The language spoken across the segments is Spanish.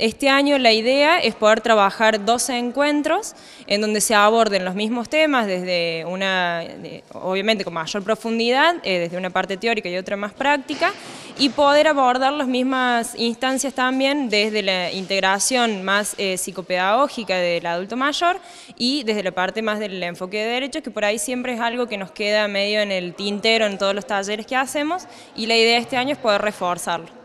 Este año la idea es poder trabajar dos encuentros en donde se aborden los mismos temas desde una, obviamente con mayor profundidad, eh, desde una parte teórica y otra más práctica, y poder abordar las mismas instancias también desde la integración más eh, psicopedagógica del adulto mayor y desde la parte más del enfoque de derechos, que por ahí siempre es algo que nos queda medio en el tintero en todos los talleres que hacemos, y la idea este año es poder reforzarlo.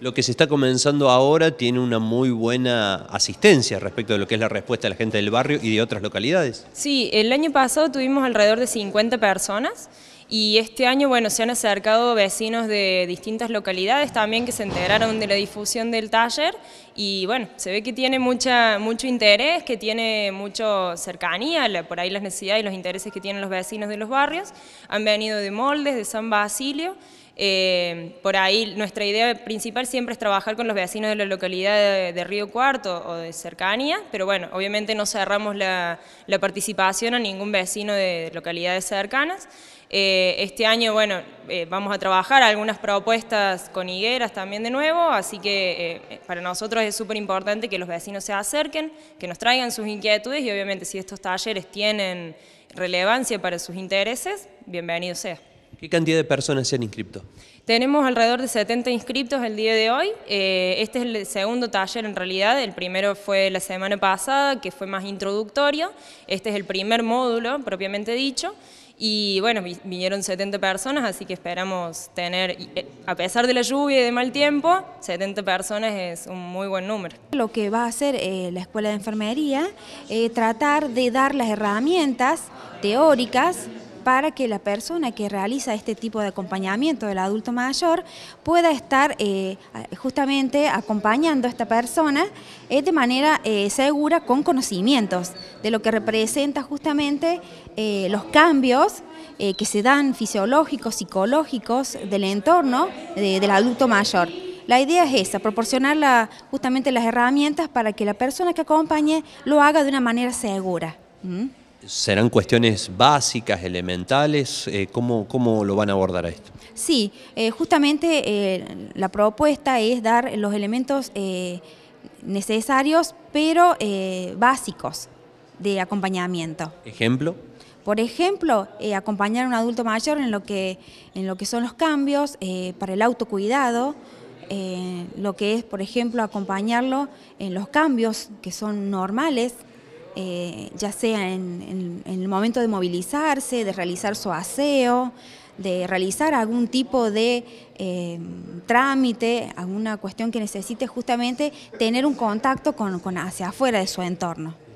Lo que se está comenzando ahora tiene una muy buena asistencia respecto de lo que es la respuesta de la gente del barrio y de otras localidades. Sí, el año pasado tuvimos alrededor de 50 personas y este año, bueno, se han acercado vecinos de distintas localidades también que se integraron de la difusión del taller y bueno, se ve que tiene mucha, mucho interés, que tiene mucha cercanía, por ahí las necesidades y los intereses que tienen los vecinos de los barrios. Han venido de Moldes, de San Basilio eh, por ahí nuestra idea principal siempre es trabajar con los vecinos de la localidad de, Río Cuarto o de cercanía, pero bueno, obviamente no cerramos la, participación a ningún vecino de localidades cercanas. Eh, este año, bueno, eh, vamos a trabajar algunas propuestas con higueras también de nuevo, así que para nosotros es súper importante que los vecinos se acerquen, que nos traigan sus inquietudes y obviamente si estos talleres tienen relevancia para sus intereses, bienvenido sea. ¿Qué cantidad de personas se han inscrito? Tenemos alrededor de 70 inscriptos el día de hoy. Eh, este es el segundo taller en realidad, el primero fue la semana pasada, que fue más introductorio. Este es el primer módulo, propiamente dicho. Y bueno, vinieron 70 personas, así que esperamos tener, eh, a pesar de la lluvia y de mal tiempo, 70 personas es un muy buen número. Lo que va a hacer eh, la Escuela de Enfermería, es tratar de dar las herramientas teóricas para que la persona que realiza este tipo de acompañamiento del adulto mayor pueda estar eh, justamente acompañando a esta persona eh, de manera eh, segura con conocimientos de lo que representa justamente los cambios que se dan fisiológicos, psicológicos del entorno del adulto mayor. La idea es esa, proporcionar justamente las herramientas para que la persona que acompañe lo haga de una manera segura. ¿Mm? serán cuestiones básicas, elementales, eh, ¿cómo, lo van a abordar a esto? Sí, eh, justamente eh, la propuesta es dar los elementos necesarios, pero básicos de acompañamiento. ¿Ejemplo? Por ejemplo, acompañar a un adulto mayor en lo que, en lo que son los cambios para el autocuidado, lo que es, por ejemplo, acompañarlo en los cambios que son normales eh, ya sea en, el momento de movilizarse, de realizar su aseo, de realizar algún tipo de eh, trámite, alguna cuestión que necesite justamente tener un contacto con, con hacia afuera de su entorno.